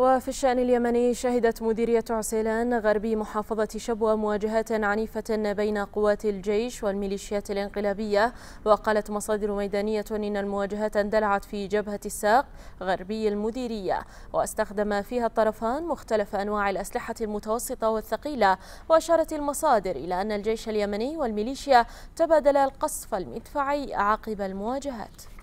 وفي الشأن اليمني شهدت مديرية عسيلان غربي محافظة شبوة مواجهات عنيفة بين قوات الجيش والميليشيات الانقلابية وقالت مصادر ميدانية إن المواجهات اندلعت في جبهة الساق غربي المديرية واستخدم فيها الطرفان مختلف أنواع الأسلحة المتوسطة والثقيلة وأشارت المصادر إلى أن الجيش اليمني والميليشيا تبادلا القصف المدفعي عقب المواجهات